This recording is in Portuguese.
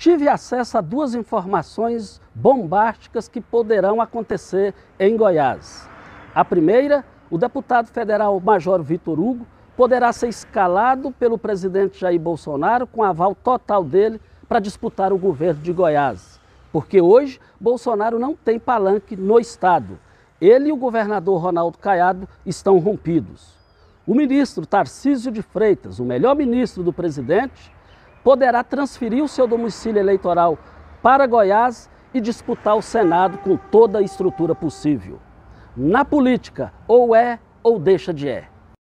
tive acesso a duas informações bombásticas que poderão acontecer em Goiás. A primeira, o deputado federal Major Vitor Hugo poderá ser escalado pelo presidente Jair Bolsonaro com aval total dele para disputar o governo de Goiás. Porque hoje Bolsonaro não tem palanque no Estado. Ele e o governador Ronaldo Caiado estão rompidos. O ministro Tarcísio de Freitas, o melhor ministro do presidente, poderá transferir o seu domicílio eleitoral para Goiás e disputar o Senado com toda a estrutura possível. Na política, ou é ou deixa de é.